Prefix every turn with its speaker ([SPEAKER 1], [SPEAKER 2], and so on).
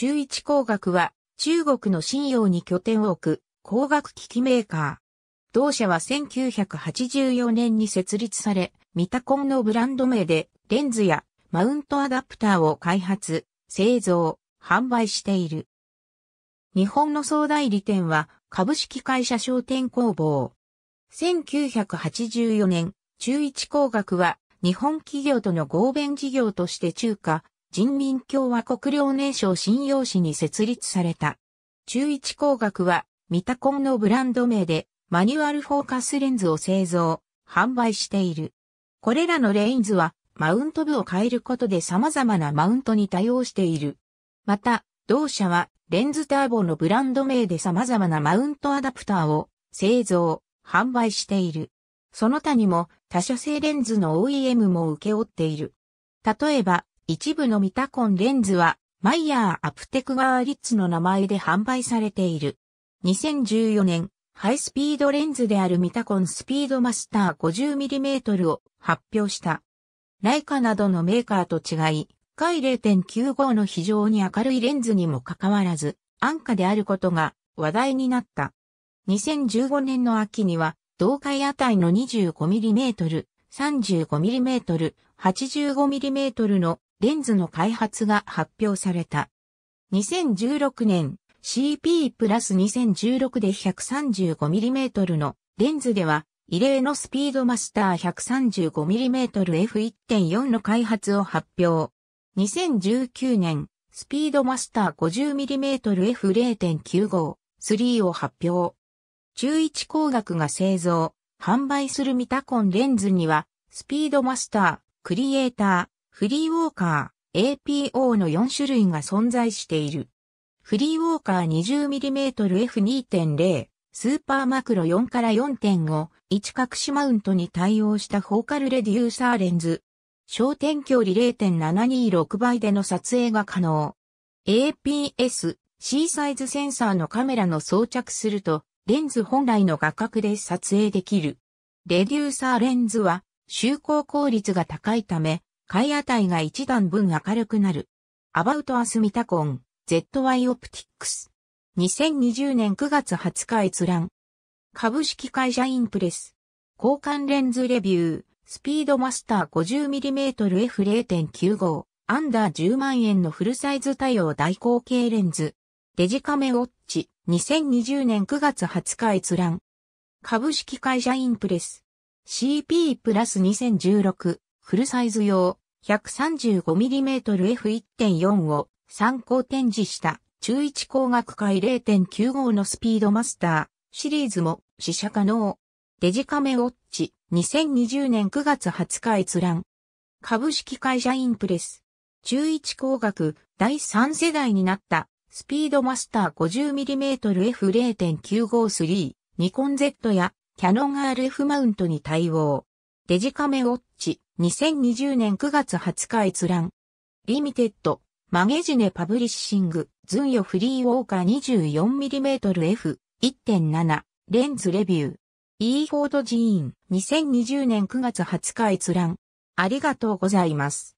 [SPEAKER 1] 中一工学は中国の信用に拠点を置く工学機器メーカー。同社は1984年に設立され、ミタコンのブランド名でレンズやマウントアダプターを開発、製造、販売している。日本の総代理店は株式会社商店工房。1984年、中一工学は日本企業との合弁事業として中華、人民共和国領年省信用紙に設立された。中一工学は、ミタコンのブランド名で、マニュアルフォーカスレンズを製造、販売している。これらのレインズは、マウント部を変えることで様々なマウントに対応している。また、同社は、レンズターボのブランド名で様々なマウントアダプターを製造、販売している。その他にも他社製レンズの OEM も受け負っている。例えば、一部のミタコンレンズは、マイヤーアプテクガーリッツの名前で販売されている。2014年、ハイスピードレンズであるミタコンスピードマスター 50mm を発表した。ライカなどのメーカーと違い、回0.95の非常に明るいレンズにもかかわらず、安価であることが話題になった。2015年の秋には、同回値たの 25mm、35mm、85mm のレンズの開発が発表された。2016年 CP プラス2016で 135mm のレンズでは異例のスピードマスター 135mmF1.4 の開発を発表。2019年スピードマスター 50mmF0.953 を発表。中一工学が製造、販売するミタコンレンズにはスピードマスター、クリエイター、フリーウォーカー、APO の4種類が存在している。フリーウォーカー 20mmF2.0、スーパーマクロ4から4.5、一隠しマウントに対応したフォーカルレデューサーレンズ。焦点距離0.726倍での撮影が可能。APS、C サイズセンサーのカメラの装着すると、レンズ本来の画角で撮影できる。レデューサーレンズは、周光効率が高いため、海値が一段分明るくなる。アバウトアスミタコン ZY オプティックス。2020年9月20日閲覧。株式会社インプレス。交換レンズレビュー。スピードマスター 50mmF0.95。アンダー10万円のフルサイズ対応大口径レンズ。デジカメウォッチ。2020年9月20日閲覧。株式会社インプレス。CP プラス2016。フルサイズ用 135mm F1.4 を参考展示した中1工学会0.95のスピードマスターシリーズも試写可能。デジカメウォッチ2020年9月20日閲覧。株式会社インプレス。中1工学第3世代になったスピードマスター 50mmF0.953 ニコン Z やキャノン RF マウントに対応。デジカメウォッチ2020年9月20日閲覧。リミテッド、マゲジネパブリッシング、ズンヨフリーウォーカー 24mmF、1.7、レンズレビュー。イーフォードーン、2020年9月20日閲覧。ありがとうございます。